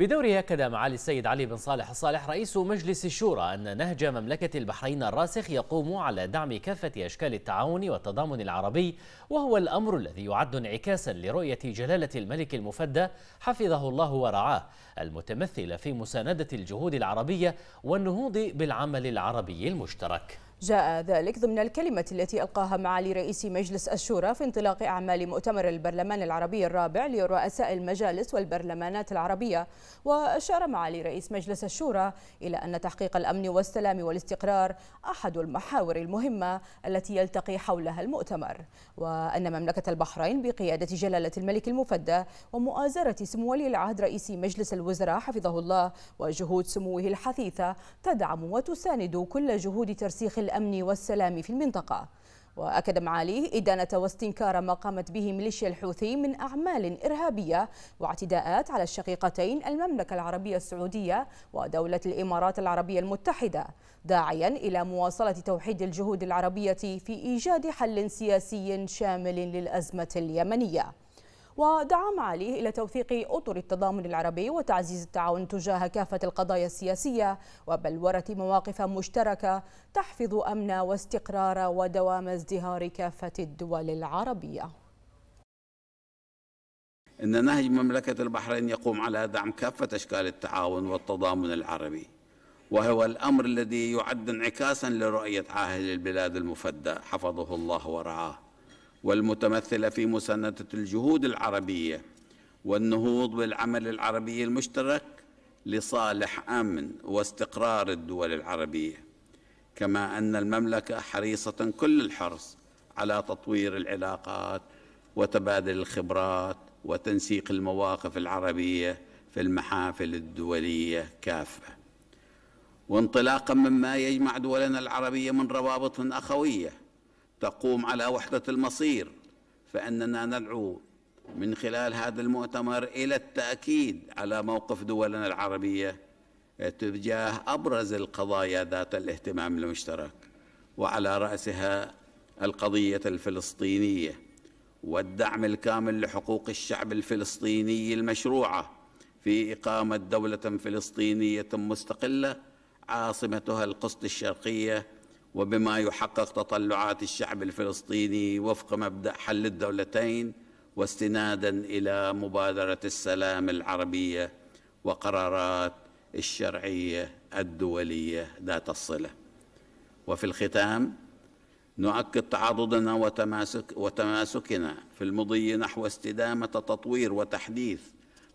بدوره أكد معالي السيد علي بن صالح الصالح رئيس مجلس الشورى أن نهج مملكة البحرين الراسخ يقوم على دعم كافة أشكال التعاون والتضامن العربي وهو الأمر الذي يعد انعكاسا لرؤية جلالة الملك المفدى حفظه الله ورعاه المتمثلة في مساندة الجهود العربية والنهوض بالعمل العربي المشترك جاء ذلك ضمن الكلمة التي ألقاها معالي رئيس مجلس الشورى في انطلاق أعمال مؤتمر البرلمان العربي الرابع لرؤساء المجالس والبرلمانات العربية وأشار معالي رئيس مجلس الشورى إلى أن تحقيق الأمن والسلام والاستقرار أحد المحاور المهمة التي يلتقي حولها المؤتمر وأن مملكة البحرين بقيادة جلالة الملك المفدى ومؤازرة سمو ولي العهد رئيس مجلس الوزراء حفظه الله وجهود سموه الحثيثة تدعم وتساند كل جهود ترسيخ الأمن والسلام في المنطقة وأكد معاليه إدانة واستنكار ما قامت به ميليشيا الحوثي من أعمال إرهابية واعتداءات على الشقيقتين المملكة العربية السعودية ودولة الإمارات العربية المتحدة داعيا إلى مواصلة توحيد الجهود العربية في إيجاد حل سياسي شامل للأزمة اليمنية ودعا معاليه إلى توثيق أطر التضامن العربي وتعزيز التعاون تجاه كافة القضايا السياسية وبلورة مواقف مشتركة تحفظ أمن واستقرار ودوام ازدهار كافة الدول العربية إن نهج مملكة البحرين يقوم على دعم كافة أشكال التعاون والتضامن العربي وهو الأمر الذي يعد انعكاسا لرؤية عاهل البلاد المفدى حفظه الله ورعاه والمتمثلة في مساندة الجهود العربية والنهوض بالعمل العربي المشترك لصالح أمن واستقرار الدول العربية كما أن المملكة حريصة كل الحرص على تطوير العلاقات وتبادل الخبرات وتنسيق المواقف العربية في المحافل الدولية كافة وانطلاقا مما يجمع دولنا العربية من روابط أخوية تقوم على وحدة المصير فإننا ندعو من خلال هذا المؤتمر إلى التأكيد على موقف دولنا العربية تجاه أبرز القضايا ذات الاهتمام المشترك وعلى رأسها القضية الفلسطينية والدعم الكامل لحقوق الشعب الفلسطيني المشروعة في إقامة دولة فلسطينية مستقلة عاصمتها القسط الشرقية وبما يحقق تطلعات الشعب الفلسطيني وفق مبدا حل الدولتين واستنادا الى مبادره السلام العربيه وقرارات الشرعيه الدوليه ذات الصله وفي الختام نؤكد تعاضدنا وتماسك وتماسكنا في المضي نحو استدامه تطوير وتحديث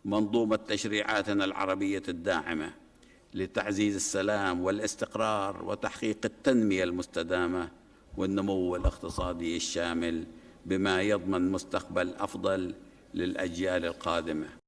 منظومه تشريعاتنا العربيه الداعمه لتعزيز السلام والاستقرار وتحقيق التنميه المستدامه والنمو الاقتصادي الشامل بما يضمن مستقبل افضل للاجيال القادمه